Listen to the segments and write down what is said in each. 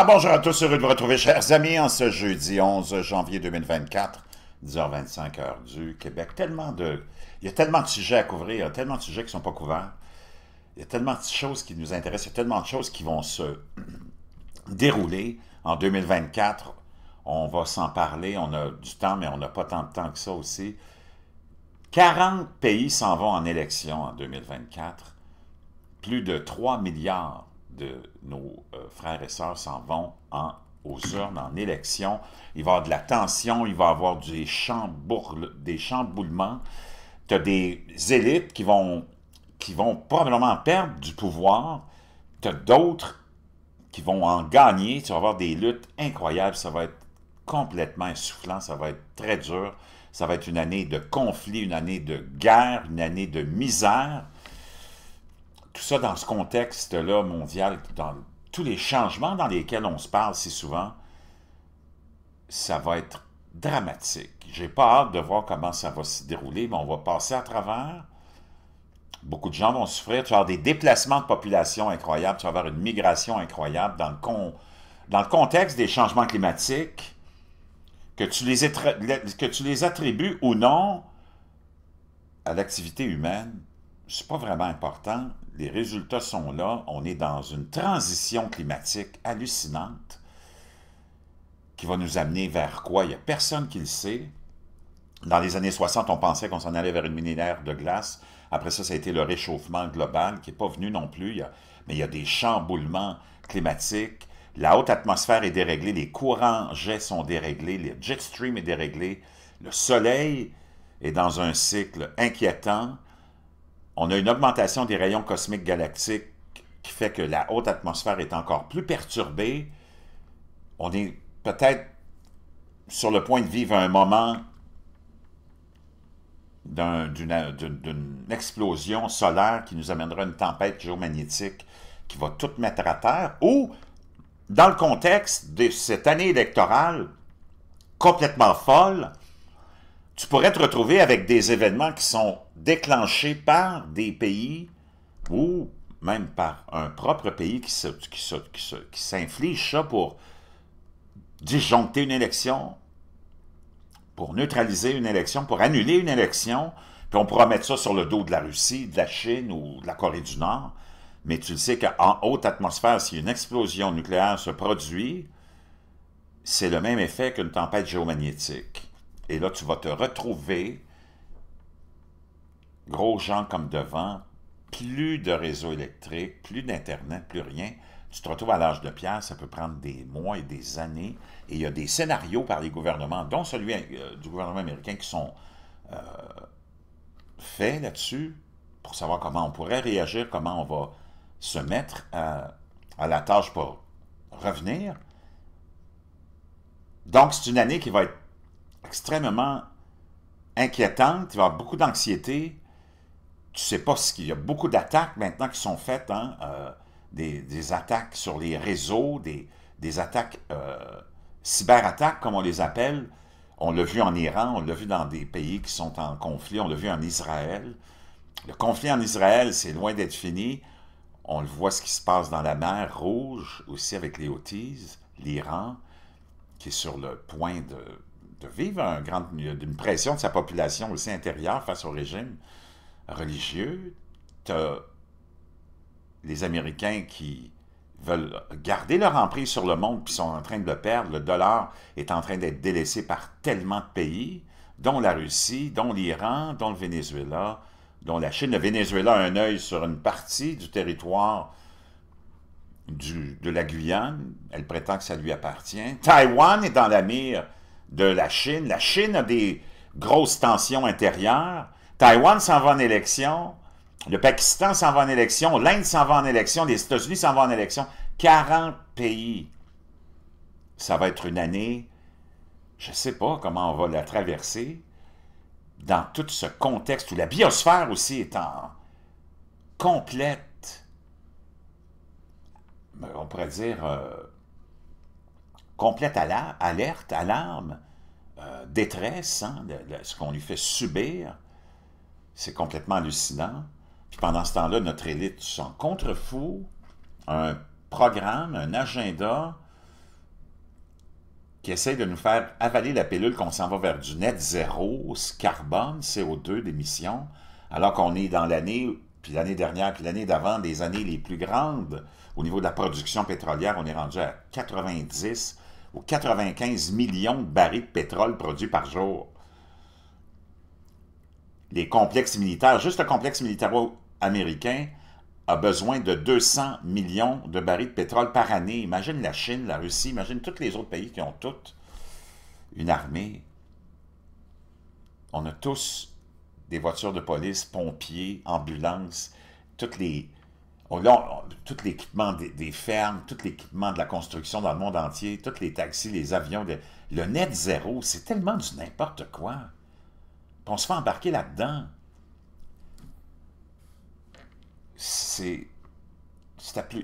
Ah, bonjour à tous, heureux de vous retrouver, chers amis, en ce jeudi 11 janvier 2024, 10h25 heure du Québec. Tellement de... Il y a tellement de sujets à couvrir, tellement de sujets qui ne sont pas couverts. Il y a tellement de choses qui nous intéressent, il y a tellement de choses qui vont se dérouler en 2024. On va s'en parler, on a du temps, mais on n'a pas tant de temps que ça aussi. 40 pays s'en vont en élection en 2024. Plus de 3 milliards de nos euh, frères et sœurs s'en vont en, aux urnes, en élection. Il va y avoir de la tension, il va y avoir des, des chamboulements. Tu as des élites qui vont, qui vont probablement perdre du pouvoir. Tu as d'autres qui vont en gagner. Tu vas avoir des luttes incroyables. Ça va être complètement insoufflant. Ça va être très dur. Ça va être une année de conflit, une année de guerre, une année de misère tout ça dans ce contexte-là mondial, dans tous les changements dans lesquels on se parle si souvent, ça va être dramatique. J'ai pas hâte de voir comment ça va se dérouler, mais on va passer à travers. Beaucoup de gens vont souffrir. Tu vas avoir des déplacements de population incroyables, tu vas avoir une migration incroyable dans le, contexte des changements climatiques, que tu les attribues ou non à l'activité humaine c'est pas vraiment important. Les résultats sont là. On est dans une transition climatique hallucinante qui va nous amener vers quoi? Il n'y a personne qui le sait. Dans les années 60, on pensait qu'on s'en allait vers une millénaire de glace. Après ça, ça a été le réchauffement global qui n'est pas venu non plus. mais il y a des chamboulements climatiques. La haute atmosphère est déréglée, les courants jets sont déréglés, le jet stream est déréglé, le soleil est dans un cycle inquiétant, on a une augmentation des rayons cosmiques galactiques qui fait que la haute atmosphère est encore plus perturbée. On est peut-être sur le point de vivre un moment d'une explosion solaire qui nous amènera une tempête géomagnétique qui va tout mettre à terre, ou dans le contexte de cette année électorale complètement folle, tu pourrais te retrouver avec des événements qui sont déclenché par des pays ou même par un propre pays qui qui s'inflige ça pour disjoncter une élection, pour neutraliser une élection, pour annuler une élection, puis on pourra mettre ça sur le dos de la Russie, de la Chine ou de la Corée du Nord, mais tu le sais qu'en haute atmosphère, si une explosion nucléaire se produit, c'est le même effet qu'une tempête géomagnétique. Et là, tu vas te retrouver gros gens comme devant, plus de réseau électrique, plus d'Internet, plus rien. Tu te retrouves à l'âge de pierre, ça peut prendre des mois et des années. Et il y a des scénarios par les gouvernements, dont celui euh, du gouvernement américain, qui sont euh, faits là-dessus pour savoir comment on pourrait réagir, comment on va se mettre à, à la tâche pour revenir. Donc, c'est une année qui va être extrêmement inquiétante, il va y avoir beaucoup d'anxiété, tu sais pas ce qu'il y a beaucoup d'attaques maintenant qui sont faites, hein, euh, des, attaques sur les réseaux, des, attaques, euh, cyberattaques comme on les appelle. On l'a vu en Iran, on l'a vu dans des pays qui sont en conflit, on l'a vu en Israël. Le conflit en Israël, c'est loin d'être fini. On le voit ce qui se passe dans la mer Rouge, aussi avec les Houthis, l'Iran, qui est sur le point de, vivre un une pression de sa population aussi intérieure face au régime religieux, tu as les Américains qui veulent garder leur emprise sur le monde puis sont en train de le perdre. Le dollar est en train d'être délaissé par tellement de pays, dont la Russie, dont l'Iran, dont le Venezuela, dont la Chine. Le Venezuela a un œil sur une partie du territoire de la Guyane. Elle prétend que ça lui appartient. Taïwan est dans la mire de la Chine. La Chine a des grosses tensions intérieures. Taïwan s'en va en élection, le Pakistan s'en va en élection, l'Inde s'en va en élection, les États-Unis s'en vont en élection. 40 pays. Ça va être une année, je ne sais pas comment on va la traverser, dans tout ce contexte où la biosphère aussi est en complète, on pourrait dire, euh, complète alerte, alarme, euh, détresse, hein, de, ce qu'on lui fait subir c'est complètement hallucinant. Puis pendant ce temps-là, notre élite s'en contrefout. un programme, un agenda qui essaie de nous faire avaler la pilule qu'on s'en va vers du net zéro, carbone, CO2 d'émission, alors qu'on est dans l'année, puis l'année dernière, puis l'année d'avant, des années les plus grandes au niveau de la production pétrolière. On est rendu à 90 ou 95 millions de barils de pétrole produits par jour les complexes militaires, juste le complexe militaire américain a besoin de 200 millions de barils de pétrole par année. Imagine la Chine, la Russie, imagine tous les autres pays qui ont toutes une armée. On a tous des voitures de police, pompiers, ambulances, toutes les, tout l'équipement des, fermes, tout l'équipement de la construction dans le monde entier, tous les taxis, les avions, le net zéro, c'est tellement du n'importe quoi on se fait embarquer là-dedans. C'est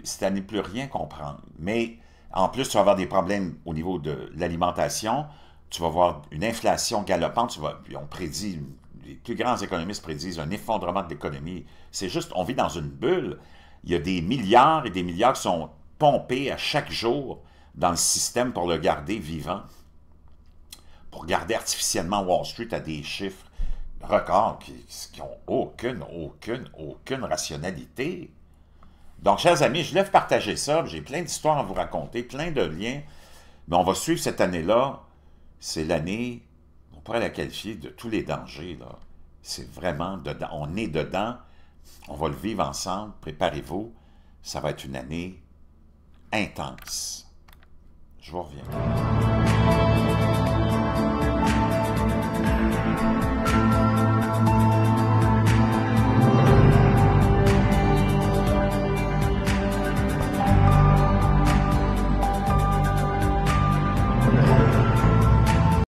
c'est à ne plus rien comprendre. Mais en plus, tu vas avoir des problèmes au niveau de l'alimentation, tu vas avoir une inflation galopante, tu vas, on prédit, les plus grands économistes prédisent un effondrement de l'économie. C'est juste, on vit dans une bulle. Il y a des milliards et des milliards qui sont pompés à chaque jour dans le système pour le garder vivant, pour garder artificiellement Wall Street à des chiffres records qui n'ont aucune, aucune, aucune rationalité. Donc, chers amis, je lève partager ça. J'ai plein d'histoires à vous raconter, plein de liens. Mais on va suivre cette année-là. C'est l'année, on pourrait la qualifier de tous les dangers. C'est vraiment dedans. On est dedans. On va le vivre ensemble. Préparez-vous. Ça va être une année intense. Je vous reviens.